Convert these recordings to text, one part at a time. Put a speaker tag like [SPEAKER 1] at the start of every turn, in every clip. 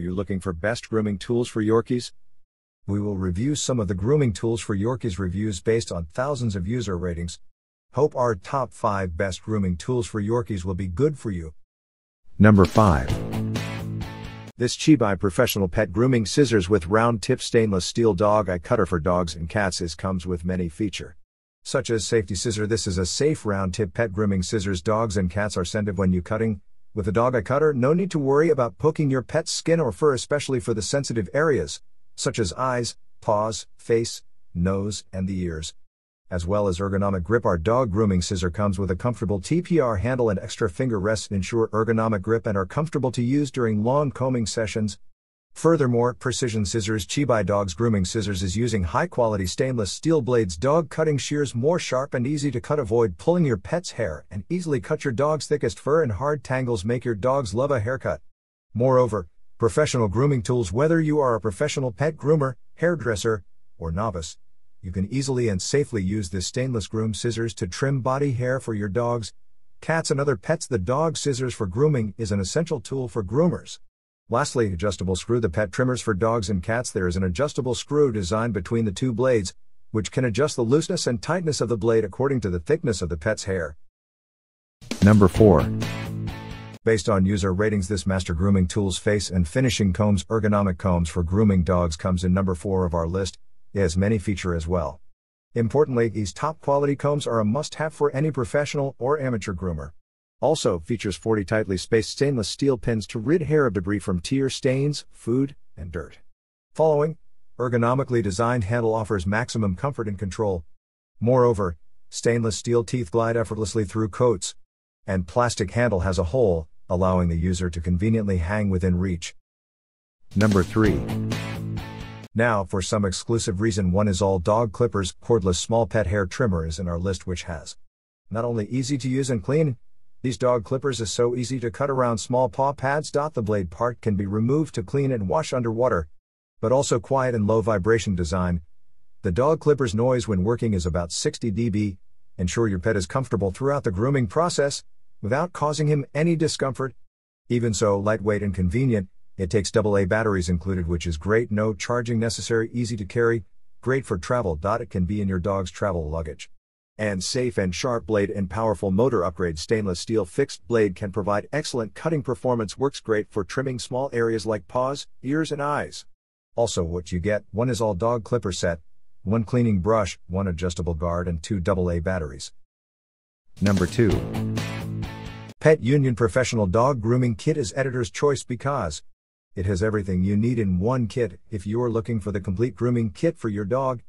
[SPEAKER 1] Are you looking for best grooming tools for Yorkies? We will review some of the grooming tools for Yorkies reviews based on thousands of user ratings. Hope our top 5 best grooming tools for Yorkies will be good for you. Number 5. This Chibai Professional Pet Grooming Scissors with Round Tip Stainless Steel Dog Eye Cutter for Dogs and Cats is comes with many feature. Such as safety scissor this is a safe round tip pet grooming scissors dogs and cats are sensitive when you cutting, with a doggy Cutter, no need to worry about poking your pet's skin or fur, especially for the sensitive areas, such as eyes, paws, face, nose, and the ears. As well as ergonomic grip, our dog grooming scissor comes with a comfortable TPR handle and extra finger rests ensure ergonomic grip and are comfortable to use during long combing sessions, Furthermore, Precision Scissors Chibai Dog's grooming scissors is using high-quality stainless steel blades dog cutting shears more sharp and easy to cut avoid pulling your pet's hair and easily cut your dog's thickest fur and hard tangles make your dogs love a haircut. Moreover, professional grooming tools whether you are a professional pet groomer, hairdresser, or novice, you can easily and safely use this stainless groom scissors to trim body hair for your dogs, cats and other pets. The dog scissors for grooming is an essential tool for groomers. Lastly, adjustable screw the pet trimmers for dogs and cats. There is an adjustable screw designed between the two blades, which can adjust the looseness and tightness of the blade according to the thickness of the pet's hair. Number 4. Based on user ratings, this Master Grooming Tools Face and Finishing Combs Ergonomic Combs for Grooming Dogs comes in number 4 of our list. It has many feature as well. Importantly, these top quality combs are a must have for any professional or amateur groomer. Also features 40 tightly spaced stainless steel pins to rid hair of debris from tear stains, food, and dirt. Following, ergonomically designed handle offers maximum comfort and control. Moreover, stainless steel teeth glide effortlessly through coats, and plastic handle has a hole, allowing the user to conveniently hang within reach. Number 3. Now, for some exclusive reason, one is all dog clippers, cordless small pet hair trimmer is in our list, which has not only easy to use and clean, these dog clippers is so easy to cut around small paw pads. The blade part can be removed to clean and wash underwater, but also quiet and low vibration design. The dog clipper's noise when working is about 60 dB. Ensure your pet is comfortable throughout the grooming process without causing him any discomfort. Even so, lightweight and convenient, it takes AA batteries included, which is great, no charging necessary, easy to carry, great for travel. It can be in your dog's travel luggage and safe and sharp blade and powerful motor upgrade stainless steel fixed blade can provide excellent cutting performance works great for trimming small areas like paws, ears and eyes. Also what you get, one is all dog clipper set, one cleaning brush, one adjustable guard and two AA batteries. Number 2. Pet Union Professional Dog Grooming Kit is editor's choice because it has everything you need in one kit if you are looking for the complete grooming kit for your dog,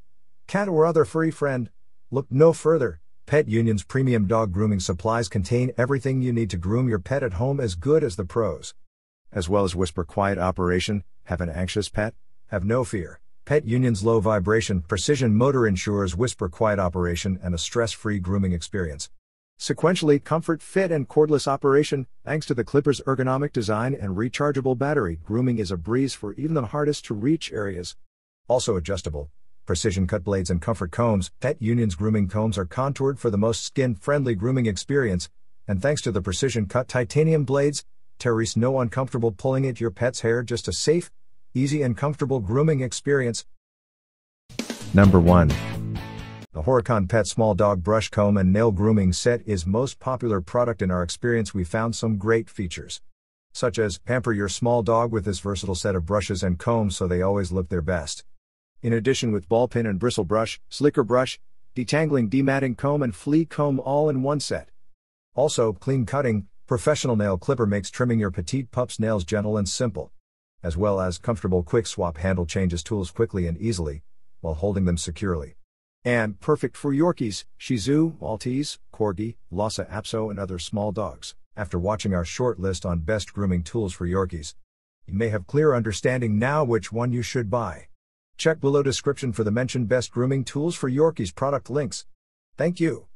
[SPEAKER 1] cat or other furry friend. Look no further. Pet Union's premium dog grooming supplies contain everything you need to groom your pet at home as good as the pros. As well as whisper quiet operation, have an anxious pet? Have no fear. Pet Union's low vibration precision motor ensures whisper quiet operation and a stress free grooming experience. Sequentially, comfort, fit, and cordless operation, thanks to the Clipper's ergonomic design and rechargeable battery, grooming is a breeze for even the hardest to reach areas. Also adjustable, precision cut blades, and comfort combs, Pet Union's grooming combs are contoured for the most skin friendly grooming experience, and thanks to the precision cut titanium blades, Terry's no uncomfortable pulling at your pet's hair, just a safe, easy, and comfortable grooming experience. Number 1. The Horicon Pet Small Dog Brush Comb and Nail Grooming Set is most popular product in our experience. We found some great features, such as pamper your small dog with this versatile set of brushes and combs so they always look their best. In addition with ball pin and bristle brush, slicker brush, detangling dematting comb and flea comb all in one set. Also, clean cutting, professional nail clipper makes trimming your petite pup's nails gentle and simple. As well as comfortable quick swap handle changes tools quickly and easily, while holding them securely. And perfect for Yorkies, Shizu, Maltese, Corgi, Lhasa Apso and other small dogs. After watching our short list on best grooming tools for Yorkies, you may have clear understanding now which one you should buy. Check below description for the mentioned best grooming tools for Yorkies product links. Thank you.